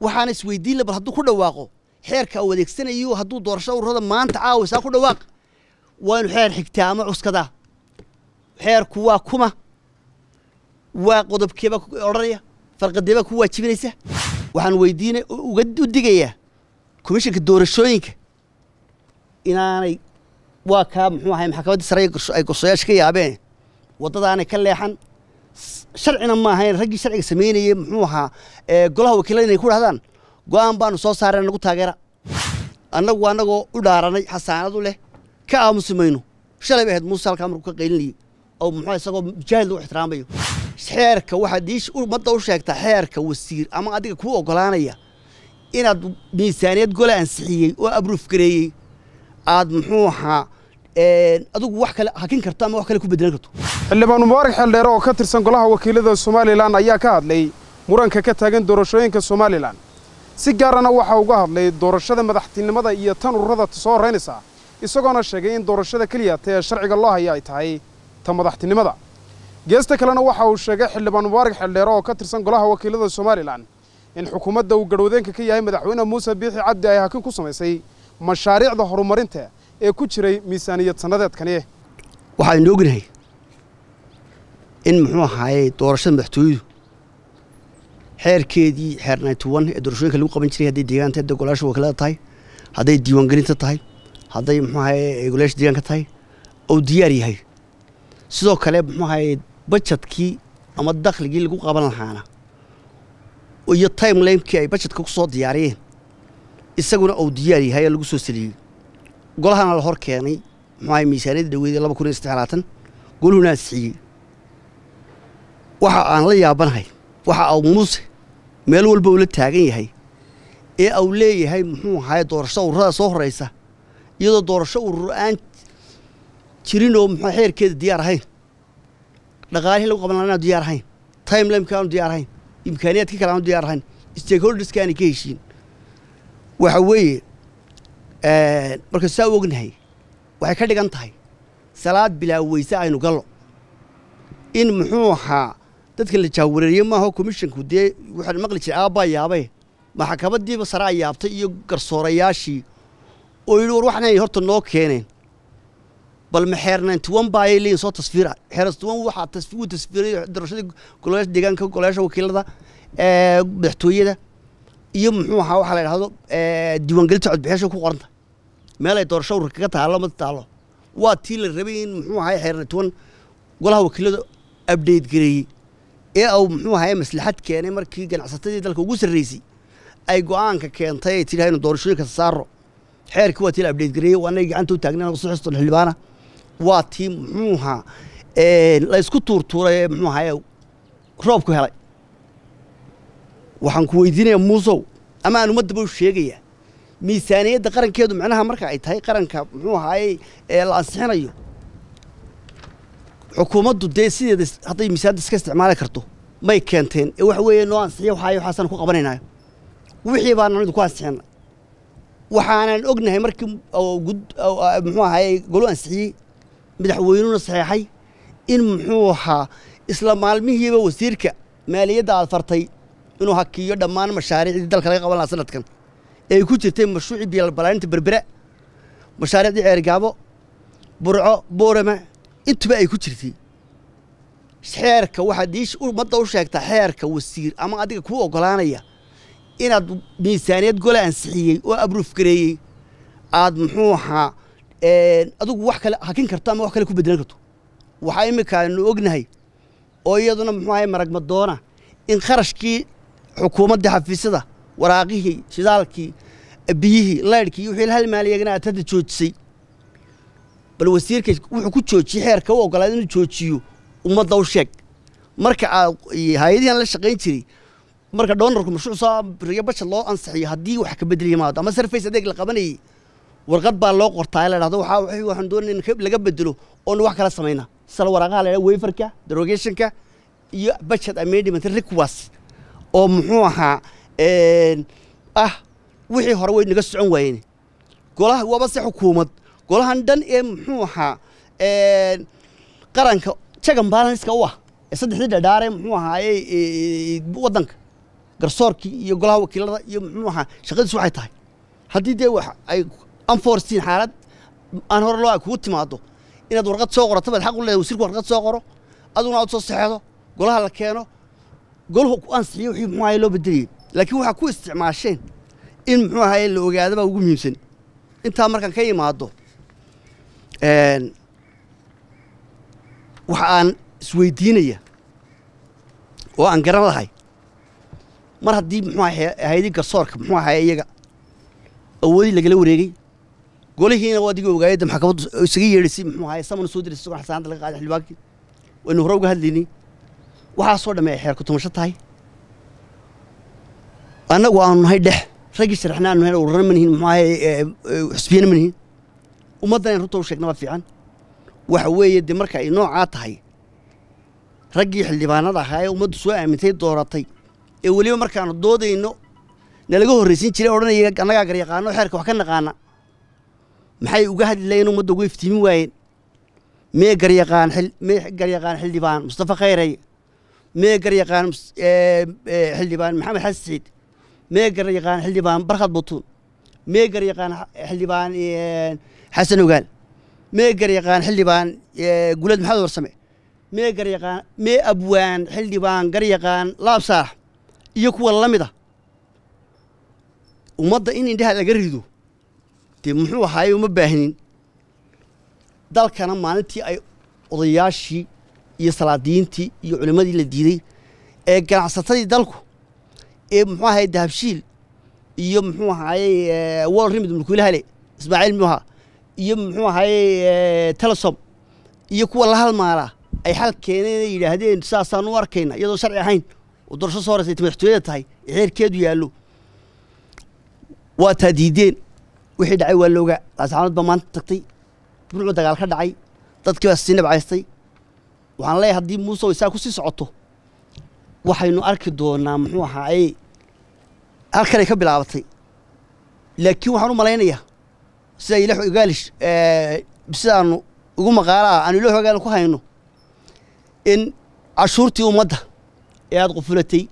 waxaana isweydiinla bal hadduu ku dhawaaqo xeerka u adeegsanayo hadduu doorashada ururada maanta caawa ku dhawaaq waa inu xeer xigtaa ama cuskadaa xeerku waa kuma waa qodobkeeba odhanaya farqadeeba ku waajibinaysa waxaan weydiina u digayaa komishinka doorashooyinka inaanay waa kaa muxuu ahay maxkamaddii sare ay gorsoyaasha ka yaabeen waddadaanay ka leexan sharcina ma ahayn raggii sharciga samaynayey muxuu ahaa golaha wakiilada inay ku dhahdaan go-aan baanu soo saareen nagu taageera annagu annagoo u dhaaranay xasaanadu leh ka aamusi mayno shalay bay ahayd muuse halkaa markuu ka qaylinayey oo muxuu isagoo mujaahid lagu ixtiraamayo xeerka waxaad iish ummadda u sheegtaa xeerka wasiir ama adiga kuu ogolaanaya inaad miisaaniyad gole ansixiyey oo abruuf gareeyey aad muxuu ahaa adigu wax kale hakin karto ama wax kale ku beddelan karto xildhibaan mubaarak xeeldheere oo ka tirsan golaha wakiilada somaliland ayaa ka hadlay muranka ka taagan doorashooyinka somalilan si gaarana waxa uga hadlay doorashada madaxtinimada iyo tan ururada soo horeynaysa isagoona sheegay in doorashada keliya ta ee sharciga loo haya ay tahay ta madaxtinimada geesta kalena waxa uu sheegay xildhibaan mubaarak xeeldheere oo ka tirsan golaha wakiilada somalilan in xukuumadda uu garhwadeenka ka yahay madaxweyne muuse biixi cabdi ay hakin ku samaysay mashaariicda horumarinta ee ku jiray miisaaniyad sannadeedkani waxaa inoo in muxuu ahaayey doorashada madaxtooyadu xeerkeedii xeer naytwan ee doorashooyinka lagu qaban jiray hadday deegaanta hadday golaasha wakiilada tahay hadday diiwaangelinta tahay hadday muxuu ahaye eh, golaasha deegaanka tahay ou diyaar yahay sidoo kale muxuu ahaye bajadkii ama dakhligii lagu qaban lahaana iyo timelinekii ay bajadka ku diyaariyeen isaguna ou diyaar yahay ee lagu soo saliyey golahana la hor keenay muxuu ahaye miisaaniyadda dhaweyd ee laba kun iyo saddex labaatan goluhuna asixiyey waxa aan la yaabanahay waxa uu muuse meel walba ula taagan yahay ee uu leeyahay muxuu ahaay doorasho ururada soo horeysa iyadoo doorasho urur aan jirin oo muxuu xeerkeeda diyaar ahayn dhaqaalihii lagu qaban laana diyaar ahayn timelimeka aanu diyaar ahayn imkaaniyaadka kale aanu diyaar ahayn stakeholderska aanay ka heshiin waxa weeye marka saa u ognahay waxay ka dhigan tahay salaad bilaab aynu gallo in muxuu ahaa dadka la jaawareeriye maaho komishinku dee waxaan maqli jiray aabbaa yaabay maxakabadiiba saraa yaabtay iyo garsoorayaashii oo yidhi war waxnayn horta noo keeneen bal maxeer ninty baayay leeyiin soo tasfiira waxaa wuu tasfiiray doorashadii golayaasha deegaanka golayaasha wakiilada madaxtooyada iyo muxuu ahaa waxaa la dhahdo diiwaangelinta codbixyaasha ku qoranta meel ay doorasho ururka ka taalo ma taalo waa tii la rabay in muxuu ahaa xeer ninty golaha wakiilada abdeyt gareeyey ee au muxuu ahaye maslaxad keenay markii ganacsatadii dalka ugu sarreysay ay go-aanka keentay ay tidhaha inu doorashooyinka sasaaro xeerkii waa tii la abdheyt gareeye waa annaga gacanta u taagna lagu soo xildhibaana waa tii muxuuha laysku tuurtuuray ee muxuu ahaye roobku helay waxaan ku weydiinayaa muusow ama aan ummadda ba u sheegayaa miisaaniyadda qarankeedu macnaha marka ay tahay qaranka muxuu ahaaye ee la ansixinayo xukuumaddu dee sideeda hadday misaada iska isticmaali karto may keenteen ee waxa weeye noo ansixiya waxaayo waxaasaan ku qabanaynayo wixii baanaan idinku ansixinay waxaanan ognahay markii muxuu ahaye golu ansixiyey madaxweynuna saxeexay in muxuu ahaa isla maalmihiiba wasiirka maaliyadda aad fartay inuu hakiyo dhammaan mashaariicdii dalka laga qaban lahaa sanadkan ee ay ku jirtay mashruucii biyabalaaninta berbera mashaariicdii ceergaabo burco boorama intuba ay ku jirtay xeerka waxaad ummadda u sheegtaa xeerka wasiir ama adiga kuu ogolaanaya inaad miisaaniyad gole ansixiyey oo abruufgareeyey aad muxuu ahaa adigu wax kale hakin karto ama wax kale ku beddelan karto waxaa iminka ognahay oo iyaduna muxuu ahay maragmadoona in kharashkii xukuumadda xafiisyada waraaqihii shidaalkii biyihii laydhkii wixii la halmaaliyagana aad hadda joojisay bal wasiirka wuxuu ku joojiyey xeerka u ogolaad inuu joojiyo ummadda u sheeg marka hay-adihian la shaqayn jiray marka doonarku mashruuc soo riyo bajad loo ansixiyo haddii wax ka bedeli yimaado ama sarface adeeg la qabanayey warqad baa loo qortaa la dhahdo waxaa waxaan doonaya in laga bedelo oonu wax kala samayna sal waraaqaha la dhahdo weyfarka derogationka iyo bajad amendment request oo muxuu ahaa ah wixii hore way naga socon waayeen golaha waaba se xukuumad golahan dhan ee muxuu ahaa qaranka jagan balanska u ah ee saddexdii dhadhaaree muxuu ahaaye wadanka garsoorkii iyo golaha wakiilada iyo muxuu ahaa shaqadiis waxay tahay haddii dee ay anforsiin xaalad aan hore loo kugu timaado inaad warqad soo qorato baad xaq u leedahay wasiirku warqad soo qoro aduguna aad soo saxeexdo golaha la keeno goluhu ku ansixiyo wixii muxuu ahaye loo bedelayay laakiin waxaa ku isticmaasheen in muxuu ahaye la ogaadabaa ugu muhiimsan intaa markaan ka imaado waxa aan isweydiinaya oo aan garan lahay mar haddii muxuu hay garsoorka muxuu ahay iyaga awoodii lagala wareegay golihiina waa adigii ogaayadda maxkamaddu isaga yeedhisay muxuu ahay samana soo dirisay isagoo xasaanada laga qaaday xildhibaanki waynu hore uga hadlaynay waxaasoo dhamme ay xeerku tumasho tahay annagu aanu nahay dhex raggii sharaxna aanu nahay ururana muxuu ahay eh, eh, xusbiyana ma ummaddan inan runta u sheegna fiican waxa weeye dee marka ay noocaa tahay raggii xildhibaanada ahaa ee ummaddu soo aamintay dooratay ee weliba markaanu doodayno nalaga horraysin jiray odhanaya annagaa garyaqaano xeerka wax ka naqaana maxay uga hadli lahayen ummadda uga iftiimin waayeen mee garyaqaan mee garyaqaan xildhibaan mustafa khayray mee garyaqaan eh, eh, xildhibaan maxamed xasan saciid mee garyaqaan xildhibaan barkhad butuun mee gar yaqaan xildhibaan xasan ogaal mee gar yaqaan xildhibaan gulad maxamed warsame mee gar yaqaan mee abwaan xildhibaan gar yaqaan laabsaax iyo kuwa la mid a ah. ummadda in indhaha laga rido dee muxuu ahaaye uma baahnin dalkana maalintii ay odayaashii iyo salaadiintii iyo culimmadii la diiday ee ganacsatadii dalku ee muxuu ahaye dahabshiil iyo muxuu ahaaye eh, wal rimid mulkiilahale ismaaciil muha iyo muxuu ahaaye eh, telesom iyo kuwa la halmaala ay xal keeneen ay yidhaahdeen saasaan u arkayna iyadoo sharci ahayn oo doorasho soo horeysay madaxtooyada tahay ee yaallo waa taa wixii dhacay waa loogaa laasxaamad baa maanta tagtay burcu dagaal ka dhacay dadkii baa sii nabcaystay waxaan leeyahay haddii muuse isaa ku socoto waxaynu arki doonaa muxuu ahaaye halkanay ka bilaabatay laakiin waxaan u malaynayaa sida ilax igaalish eh, sidaanu ugu maqaalaa aanu ilax ogaal ku hayno in cashuurtii ummadda ee aad qufulatay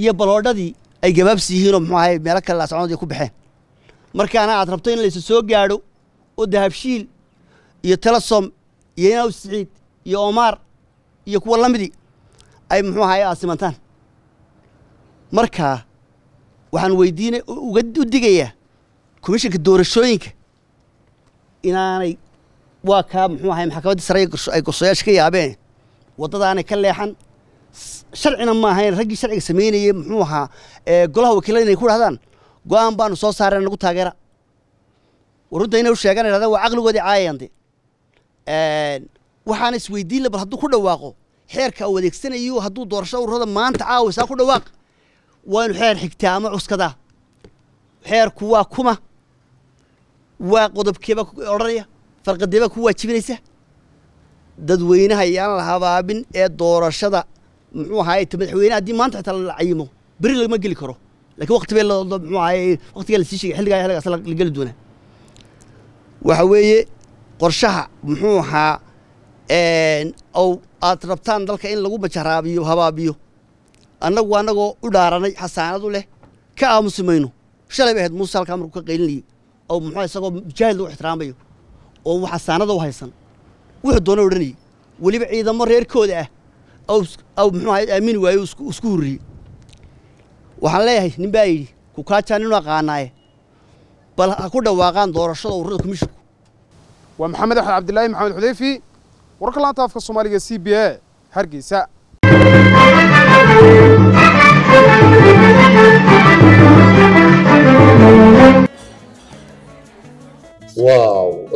iyo baloodhadii ay gabaabsi yihiin oo muxuu ahay meelo kale laascoonaday ku baxeen markaana aad rabto in laysa soo gaadho oo dahabshiil iyo telesom iyo inaw siciid iyo omaar iyo kuwa lamidii ay muxuu ahay aad simantaan markaa waxaan weydiina u digayaa komishanka doorashooyinka inaanay waa kaa muxuu ahay maxkamadda sare ay gorsooyaasha ka yaabeen waddadaanay ka leexan sharcina ma ahayn raggii sharciga samaynayey muxuu ahaa golaha wakiilada inay ku dhahdaan go-aan baanu soo saareen nagu taageera warunta inay u sheegaan idhahdaan waa caqligoodii caayayaan de waxaana isweydiinla bal hadduu ku dhawaaqo xeerka uu adeegsanayo hadduu doorasho ururada maanta caawaysaa ku dhawaaq waa inu xeer xigtaa ama cuskadaa xeerku waa kuma waa qodobkeeba odhanaya farqadeeba ku waajibinaysa dadweynaha iyaan la habaabin ee doorashada muxuu ahaay madaxweyne haddii maanta xitaa la cayimo beri lama geli karo lakiin waqti bay mxuu ahaay waqtigaa lasii sheegay xilligaa xilligaas la geli doonaa waxa weeye qorshaha muxuu ahaa aad rabtaan dalka in lagu majaraabiyo habaabiyo annagu annagoo u dhaaranay xasaanadu leh ka aamusi mayno shalay bay ahayd muuse halkaa markuu ka qaylinayay oo muxuu isagoo mujaahid lagu ixtiraamayo oo xasaanada u haysan wuxuu doona odhanayey weliba ciidamo reerkooda ah aw muxuu ahayd aamini waayo isku hurriyey waxaan leeyahay nin baa yidhi kukaajaan inu aqaanaaye bal ha ku dhawaaqaan doorashada ururada kumishinku waa maxamed axmed cabdilaahi maxamed xudeyfi warka laanta afka soomaaliga c b a hargeysa